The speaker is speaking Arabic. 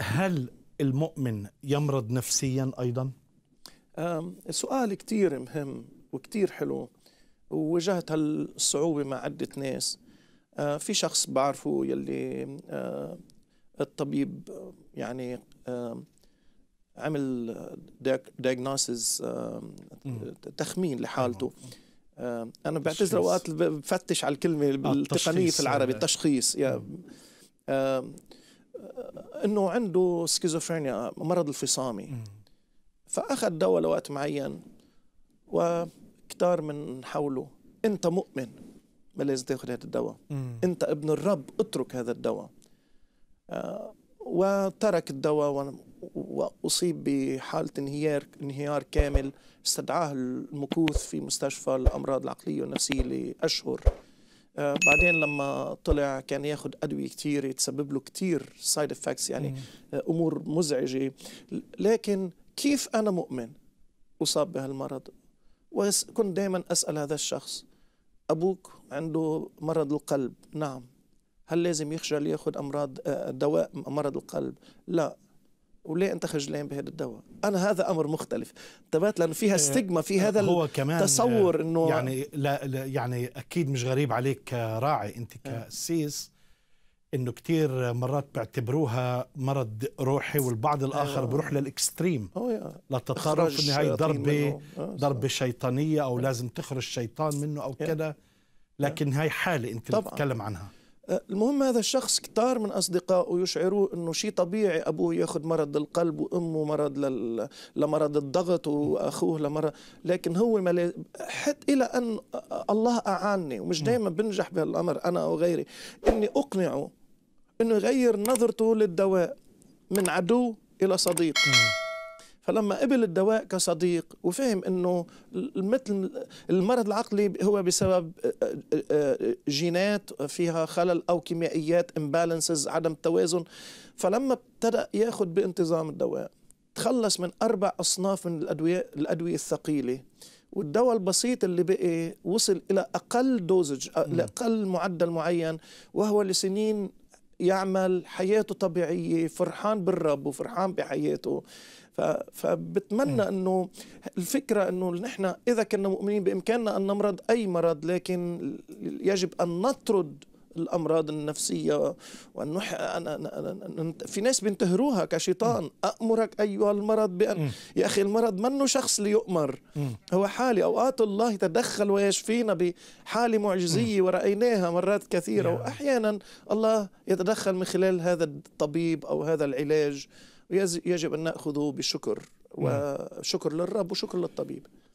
هل المؤمن يمرض نفسيا أيضا؟ سؤال كتير مهم وكتير حلو وواجهت هالصعوبة مع عدة ناس أه، في شخص بعرفه يلي أه، الطبيب يعني أه، عمل دياجنوسيس تخمين لحالته انا بعتذر اوقات بفتش على الكلمه التقنيه في العربي التشخيص يعني انه عنده سكيزوفرينيا مرض الفصامي فاخذ دواء لوقت معين وكتار من حوله انت مؤمن ما لازم تاخذ هذا الدواء انت ابن الرب اترك هذا الدواء آه، وترك الدواء واصيب بحاله انهيار انهيار كامل استدعاه المكوث في مستشفى الامراض العقليه والنفسيه لاشهر آه، بعدين لما طلع كان ياخذ ادويه كثير يتسبب له كثير سايد افكتس يعني آه، امور مزعجه لكن كيف انا مؤمن اصاب بهالمرض وكنت دائما اسال هذا الشخص ابوك عنده مرض القلب نعم هل لازم يخجل ياخذ امراض آه، دواء مرض القلب لا وليه انت خجلان بهذا الدواء انا هذا امر مختلف انتبهت لانه فيها آه، ستيغما في هذا هو كمان التصور آه، انه يعني لا, لا يعني اكيد مش غريب عليك كراعي انت آه. كسيس انه كثير مرات بيعتبروها مرض روحي والبعض الاخر أيوة. بروح للاكستريم للتطرف في هي ضربه ضربه شيطانيه او لازم تخرج شيطان منه او كذا لكن هاي حاله انت بتتكلم عنها أه، المهم هذا الشخص كتار من أصدقائه يشعروا أنه شيء طبيعي أبوه يأخذ مرض القلب وأمه مرض لل... لمرض الضغط وأخوه لمرض لكن هو ملي... حتى إلى أن الله أعاني ومش دائما بنجح بهالأمر أنا أو غيري أني أقنعه أنه يغير نظرته للدواء من عدو إلى صديق فلما قبل الدواء كصديق وفهم انه مثل المرض العقلي هو بسبب جينات فيها خلل او كيميائيات امبالانسز عدم توازن فلما ابتدا ياخذ بانتظام الدواء تخلص من اربع اصناف من الادويه الادويه الثقيله والدواء البسيط اللي بقي وصل الى اقل دوزج لاقل معدل معين وهو لسنين يعمل حياته طبيعية فرحان بالرب وفرحان بحياته فبتمنى انه الفكره انه نحن اذا كنا مؤمنين بامكاننا ان نمرض اي مرض لكن يجب ان نطرد الامراض النفسيه وان في ناس بينتهروها كشيطان امرك ايها المرض بان يا اخي المرض منه شخص ليؤمر هو حاله اوقات الله يتدخل ويشفينا بحاله معجزيه ورايناها مرات كثيره واحيانا الله يتدخل من خلال هذا الطبيب او هذا العلاج يجب ان ناخذه بشكر وشكر للرب وشكر للطبيب